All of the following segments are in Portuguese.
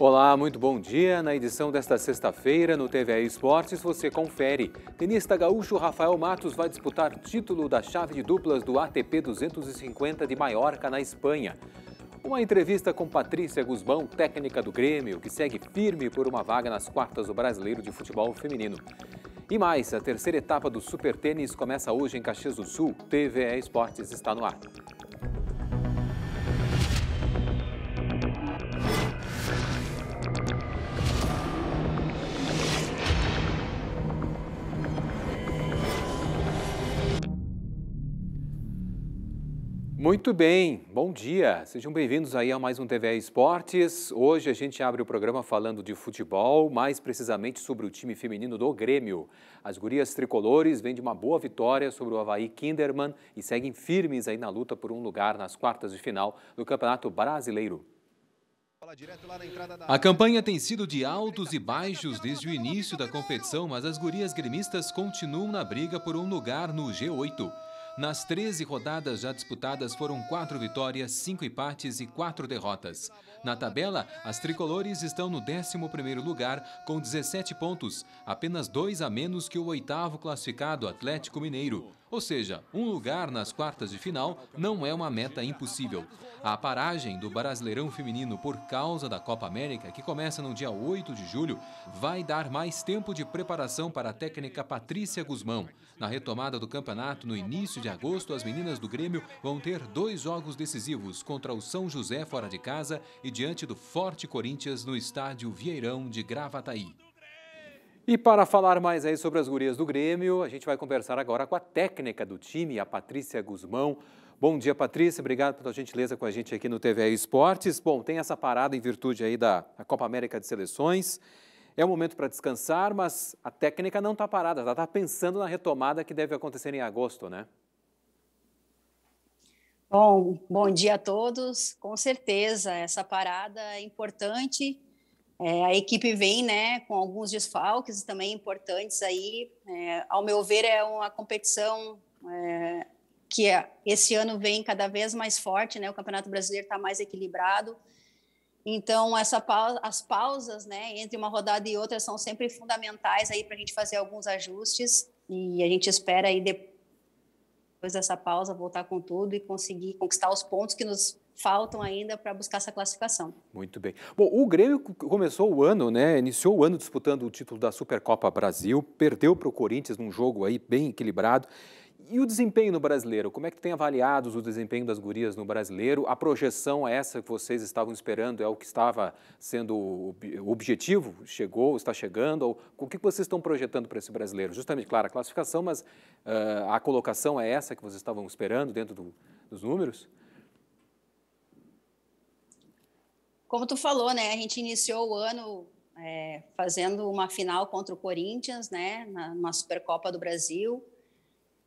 Olá, muito bom dia. Na edição desta sexta-feira no TVE Esportes você confere. Tenista gaúcho Rafael Matos vai disputar título da chave de duplas do ATP 250 de Maiorca, na Espanha. Uma entrevista com Patrícia Guzmão, técnica do Grêmio, que segue firme por uma vaga nas quartas do Brasileiro de Futebol Feminino. E mais, a terceira etapa do Super Tênis começa hoje em Caxias do Sul. TVE Esportes está no ar. Muito bem, bom dia. Sejam bem-vindos aí a mais um TV Esportes. Hoje a gente abre o programa falando de futebol, mais precisamente sobre o time feminino do Grêmio. As gurias tricolores vêm de uma boa vitória sobre o Havaí Kinderman e seguem firmes aí na luta por um lugar nas quartas de final do Campeonato Brasileiro. A campanha tem sido de altos e baixos desde o início da competição, mas as gurias gremistas continuam na briga por um lugar no G8. Nas 13 rodadas já disputadas foram quatro vitórias, cinco empates e quatro derrotas. Na tabela, as tricolores estão no 11º lugar com 17 pontos, apenas dois a menos que o oitavo classificado Atlético Mineiro. Ou seja, um lugar nas quartas de final não é uma meta impossível. A paragem do Brasileirão Feminino por causa da Copa América, que começa no dia 8 de julho, vai dar mais tempo de preparação para a técnica Patrícia Guzmão. Na retomada do campeonato, no início de agosto, as meninas do Grêmio vão ter dois jogos decisivos contra o São José fora de casa e diante do forte Corinthians no estádio Vieirão de Gravataí. E para falar mais aí sobre as gurias do Grêmio, a gente vai conversar agora com a técnica do time, a Patrícia Guzmão. Bom dia, Patrícia. Obrigado pela gentileza com a gente aqui no TVE Esportes. Bom, tem essa parada em virtude aí da Copa América de Seleções. É um momento para descansar, mas a técnica não está parada, ela está pensando na retomada que deve acontecer em agosto, né? Bom, bom dia a todos. Com certeza, essa parada é importante é, a equipe vem né, com alguns desfalques também importantes aí. É, ao meu ver, é uma competição é, que é, esse ano vem cada vez mais forte, né? O Campeonato Brasileiro está mais equilibrado. Então, essa pausa, as pausas né, entre uma rodada e outra são sempre fundamentais aí para a gente fazer alguns ajustes. E a gente espera aí, depois dessa pausa, voltar com tudo e conseguir conquistar os pontos que nos faltam ainda para buscar essa classificação. Muito bem. Bom, o Grêmio começou o ano, né? Iniciou o ano disputando o título da Supercopa Brasil, perdeu para o Corinthians num jogo aí bem equilibrado. E o desempenho no brasileiro? Como é que tem avaliados o desempenho das gurias no brasileiro? A projeção é essa que vocês estavam esperando? É o que estava sendo o objetivo? Chegou, está chegando? Ou, o que vocês estão projetando para esse brasileiro? Justamente, claro, a classificação, mas uh, a colocação é essa que vocês estavam esperando dentro do, dos números? Como tu falou, né? A gente iniciou o ano é, fazendo uma final contra o Corinthians, né? Na, Supercopa do Brasil.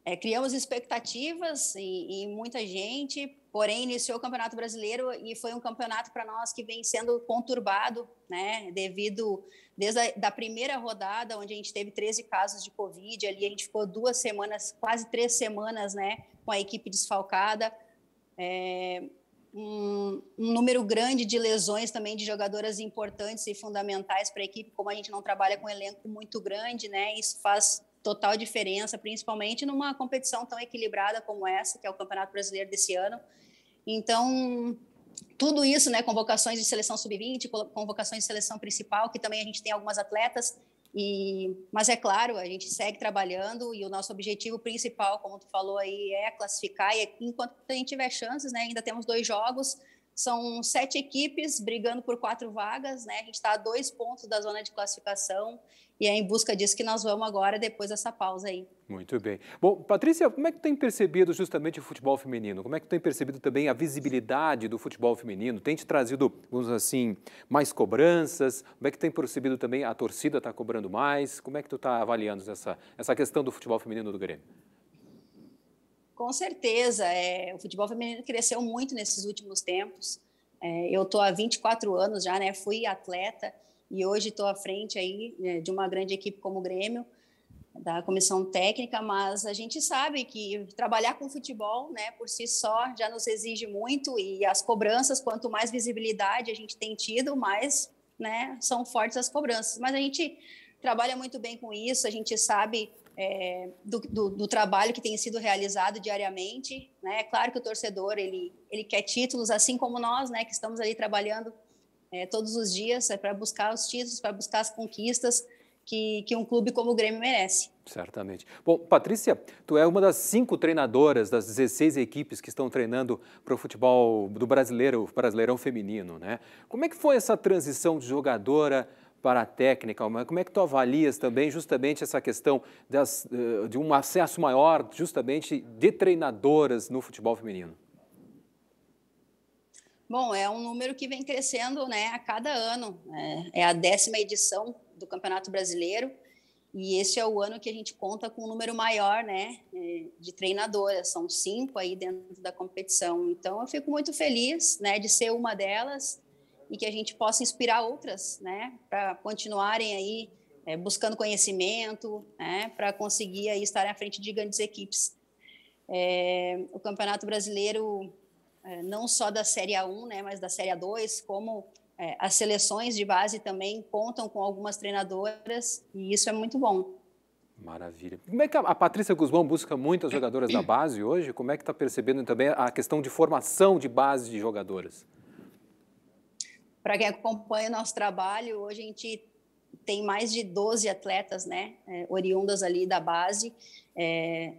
É, criamos expectativas em, em muita gente, porém iniciou o Campeonato Brasileiro e foi um campeonato para nós que vem sendo conturbado, né? Devido desde a da primeira rodada, onde a gente teve 13 casos de Covid, ali a gente ficou duas semanas, quase três semanas, né? Com a equipe desfalcada. É, um, um, número grande de lesões também de jogadoras importantes e fundamentais para a equipe, como a gente não trabalha com um elenco muito grande, né? Isso faz total diferença, principalmente numa competição tão equilibrada como essa, que é o Campeonato Brasileiro desse ano. Então, tudo isso, né? Convocações de seleção sub-20, convocações de seleção principal, que também a gente tem algumas atletas e, mas é claro, a gente segue trabalhando e o nosso objetivo principal, como tu falou aí, é classificar. E é enquanto a gente tiver chances, né, ainda temos dois jogos, são sete equipes brigando por quatro vagas, né? A gente está a dois pontos da zona de classificação e é em busca disso que nós vamos agora, depois dessa pausa aí. Muito bem. Bom, Patrícia, como é que tem percebido justamente o futebol feminino? Como é que tem percebido também a visibilidade do futebol feminino? Tem te trazido, vamos assim, mais cobranças? Como é que tem percebido também a torcida está cobrando mais? Como é que tu está avaliando essa, essa questão do futebol feminino do Grêmio? Com certeza. É, o futebol feminino cresceu muito nesses últimos tempos. É, eu estou há 24 anos já, né? Fui atleta e hoje estou à frente aí né, de uma grande equipe como o Grêmio, da comissão técnica, mas a gente sabe que trabalhar com futebol, né, por si só, já nos exige muito e as cobranças, quanto mais visibilidade a gente tem tido, mais, né, são fortes as cobranças. Mas a gente trabalha muito bem com isso, a gente sabe é, do, do, do, trabalho que tem sido realizado diariamente, né, é claro que o torcedor, ele, ele quer títulos, assim como nós, né, que estamos ali trabalhando é, todos os dias, é para buscar os títulos, para buscar as conquistas que, que um clube como o Grêmio merece. Certamente. Bom, Patrícia, tu é uma das cinco treinadoras das 16 equipes que estão treinando para o futebol do brasileiro, brasileirão feminino, né? Como é que foi essa transição de jogadora para a técnica? Como é que tu avalias também justamente essa questão das, eh, de um acesso maior justamente de treinadoras no futebol feminino? Bom, é um número que vem crescendo né, a cada ano. É, é a décima edição do Campeonato Brasileiro e esse é o ano que a gente conta com um número maior né, é, de treinadoras. São cinco aí dentro da competição. Então, eu fico muito feliz né, de ser uma delas e que a gente possa inspirar outras né, para continuarem aí é, buscando conhecimento, né, para conseguir aí estar à frente de grandes equipes. É, o Campeonato Brasileiro é, não só da Série A1, né, mas da Série A2, como é, as seleções de base também contam com algumas treinadoras e isso é muito bom. Maravilha. Como é que a Patrícia Guzmão busca muitas jogadoras da base hoje? Como é que está percebendo também a questão de formação de base de jogadoras? Para quem acompanha o nosso trabalho, hoje a gente tem mais de 12 atletas, né, é, oriundas ali da base. É,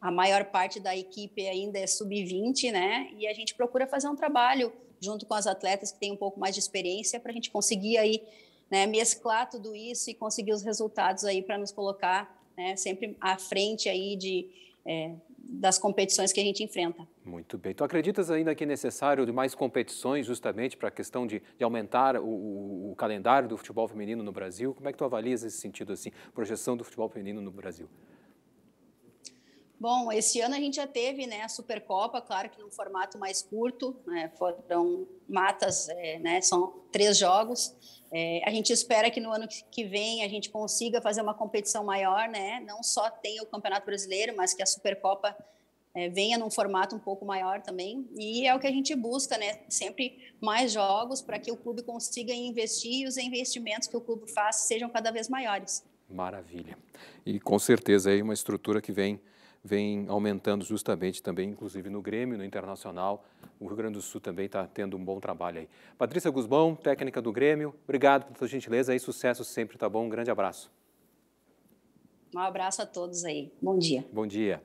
a maior parte da equipe ainda é sub-20, né? E a gente procura fazer um trabalho junto com as atletas que têm um pouco mais de experiência para a gente conseguir aí né, mesclar tudo isso e conseguir os resultados aí para nos colocar né, sempre à frente aí de, é, das competições que a gente enfrenta. Muito bem. Tu acreditas ainda que é necessário de mais competições justamente para a questão de, de aumentar o, o, o, calendário do futebol feminino no Brasil? Como é que tu avalias esse sentido assim, projeção do futebol feminino no Brasil? Bom, esse ano a gente já teve né, a Supercopa, claro que num formato mais curto, né, foram matas, é, né, são três jogos. É, a gente espera que no ano que vem a gente consiga fazer uma competição maior, né, não só tenha o Campeonato Brasileiro, mas que a Supercopa é, venha num formato um pouco maior também. E é o que a gente busca, né, sempre mais jogos para que o clube consiga investir e os investimentos que o clube faz sejam cada vez maiores. Maravilha. E com certeza aí é uma estrutura que vem vem aumentando justamente também, inclusive no Grêmio, no Internacional. O Rio Grande do Sul também está tendo um bom trabalho aí. Patrícia Guzmão, técnica do Grêmio, obrigado pela sua gentileza e sucesso sempre, tá bom? Um grande abraço. Um abraço a todos aí. Bom dia. Bom dia.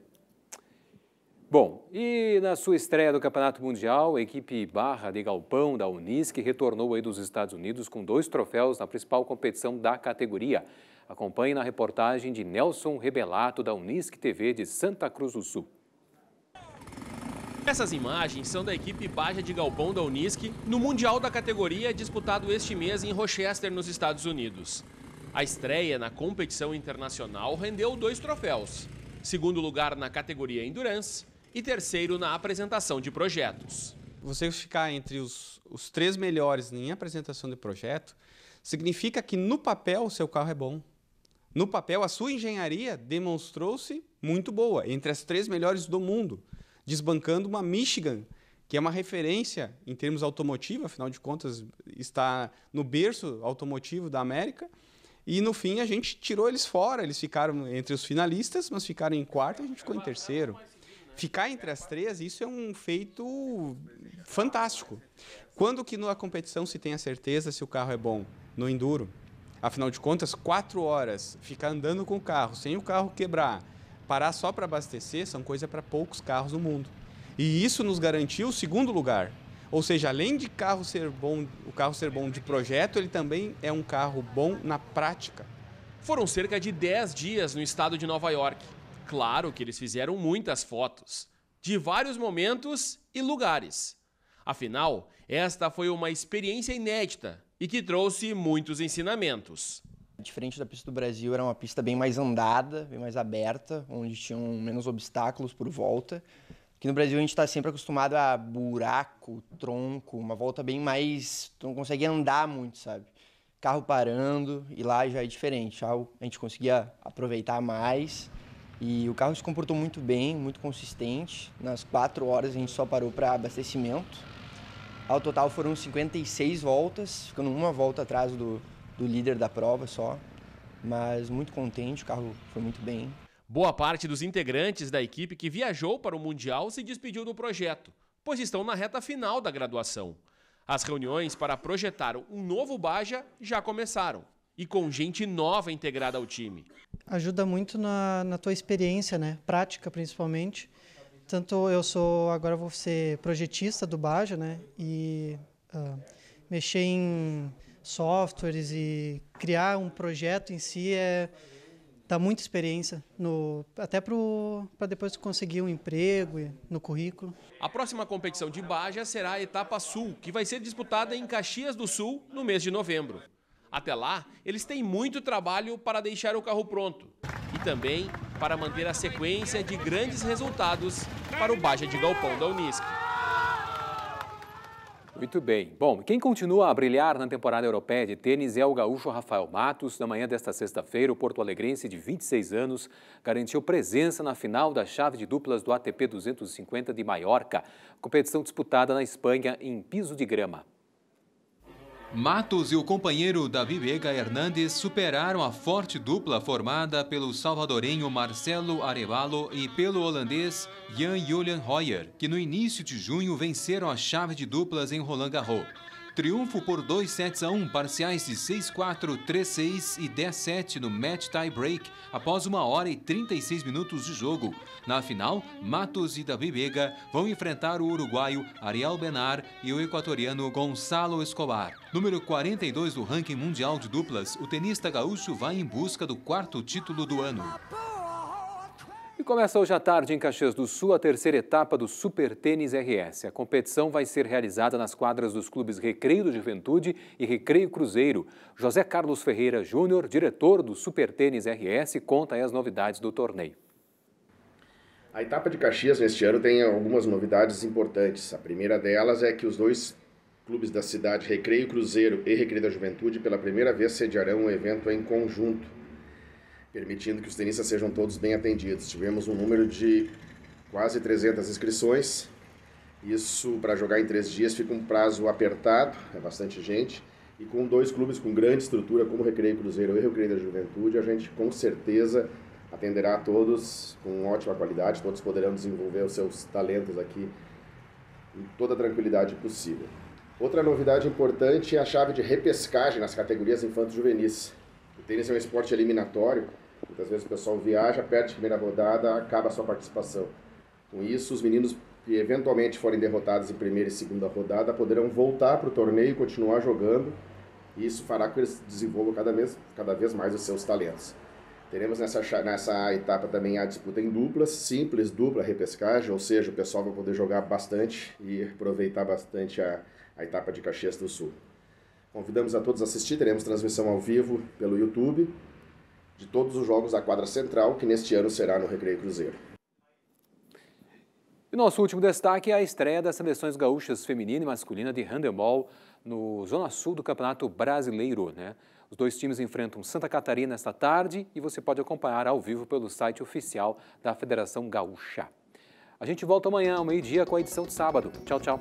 Bom, e na sua estreia do Campeonato Mundial, a equipe Barra de Galpão da Unisc retornou aí dos Estados Unidos com dois troféus na principal competição da categoria. Acompanhe na reportagem de Nelson Rebelato, da Unisc TV de Santa Cruz do Sul. Essas imagens são da equipe Baja de Galpão da Unisc no Mundial da categoria disputado este mês em Rochester, nos Estados Unidos. A estreia na competição internacional rendeu dois troféus: segundo lugar na categoria Endurance e terceiro na apresentação de projetos. Você ficar entre os, os três melhores em apresentação de projeto significa que no papel o seu carro é bom. No papel, a sua engenharia demonstrou-se muito boa, entre as três melhores do mundo, desbancando uma Michigan, que é uma referência em termos automotivos, afinal de contas, está no berço automotivo da América. E no fim a gente tirou eles fora, eles ficaram entre os finalistas, mas ficaram em quarto, a gente ficou em terceiro. Ficar entre as três, isso é um feito fantástico. Quando que na competição se tem a certeza se o carro é bom? No enduro. Afinal de contas, quatro horas ficar andando com o carro, sem o carro quebrar, parar só para abastecer, são coisa para poucos carros no mundo. E isso nos garantiu o segundo lugar. Ou seja, além de carro ser bom, o carro ser bom de projeto, ele também é um carro bom na prática. Foram cerca de 10 dias no estado de Nova York. Claro que eles fizeram muitas fotos, de vários momentos e lugares. Afinal, esta foi uma experiência inédita e que trouxe muitos ensinamentos. Diferente da pista do Brasil, era uma pista bem mais andada, bem mais aberta, onde tinham menos obstáculos por volta. Aqui no Brasil a gente está sempre acostumado a buraco, tronco, uma volta bem mais. não consegue andar muito, sabe? Carro parando e lá já é diferente. a gente conseguia aproveitar mais. E o carro se comportou muito bem, muito consistente. Nas quatro horas a gente só parou para abastecimento. Ao total foram 56 voltas, ficando uma volta atrás do, do líder da prova só. Mas muito contente, o carro foi muito bem. Boa parte dos integrantes da equipe que viajou para o Mundial se despediu do projeto, pois estão na reta final da graduação. As reuniões para projetar um novo Baja já começaram e com gente nova integrada ao time. Ajuda muito na, na tua experiência, né? Prática, principalmente. Tanto eu sou, agora vou ser projetista do Baja, né? E uh, mexer em softwares e criar um projeto em si é dá muita experiência no até para depois conseguir um emprego no currículo. A próxima competição de Baja será a etapa Sul, que vai ser disputada em Caxias do Sul no mês de novembro. Até lá, eles têm muito trabalho para deixar o carro pronto e também para manter a sequência de grandes resultados para o Baja de Galpão da Unisc. Muito bem. Bom, quem continua a brilhar na temporada europeia de tênis é o gaúcho Rafael Matos. Na manhã desta sexta-feira, o porto-alegrense de 26 anos garantiu presença na final da chave de duplas do ATP 250 de Maiorca, competição disputada na Espanha em piso de grama. Matos e o companheiro Davi Vega Hernandes superaram a forte dupla formada pelo salvadorenho Marcelo Arevalo e pelo holandês Jan Julian Hoyer, que no início de junho venceram a chave de duplas em Roland Garros. Triunfo por 2 sets a 1, parciais de 6-4, 3-6 e 10-7 no match tie break, após 1 hora e 36 minutos de jogo. Na final, Matos e Davi Vega vão enfrentar o uruguaio Ariel Benar e o equatoriano Gonçalo Escobar. Número 42 do ranking mundial de duplas, o tenista gaúcho vai em busca do quarto título do ano. E começa hoje à tarde em Caxias do Sul a terceira etapa do Super Tênis RS. A competição vai ser realizada nas quadras dos clubes Recreio do Juventude e Recreio Cruzeiro. José Carlos Ferreira Júnior, diretor do Super Tênis RS, conta aí as novidades do torneio. A etapa de Caxias neste ano tem algumas novidades importantes. A primeira delas é que os dois clubes da cidade, Recreio Cruzeiro e Recreio da Juventude, pela primeira vez sediarão um evento em conjunto permitindo que os tenistas sejam todos bem atendidos. Tivemos um número de quase 300 inscrições. Isso para jogar em três dias fica um prazo apertado, é bastante gente. E com dois clubes com grande estrutura, como Recreio Cruzeiro e Recreio da Juventude, a gente com certeza atenderá a todos com ótima qualidade. Todos poderão desenvolver os seus talentos aqui em toda a tranquilidade possível. Outra novidade importante é a chave de repescagem nas categorias infantos juvenis. O tênis é um esporte eliminatório Muitas vezes o pessoal viaja, perde a primeira rodada, acaba a sua participação. Com isso, os meninos que eventualmente forem derrotados em primeira e segunda rodada poderão voltar para o torneio e continuar jogando. E isso fará com que eles desenvolvam cada vez, cada vez mais os seus talentos. Teremos nessa, nessa etapa também a disputa em duplas, simples, dupla repescagem, ou seja, o pessoal vai poder jogar bastante e aproveitar bastante a, a etapa de Caxias do Sul. Convidamos a todos a assistir, teremos transmissão ao vivo pelo YouTube de todos os jogos da quadra central, que neste ano será no Recreio Cruzeiro. E nosso último destaque é a estreia das seleções gaúchas feminina e masculina de handebol no Zona Sul do Campeonato Brasileiro. Né? Os dois times enfrentam Santa Catarina esta tarde e você pode acompanhar ao vivo pelo site oficial da Federação Gaúcha. A gente volta amanhã, ao meio-dia, com a edição de sábado. Tchau, tchau.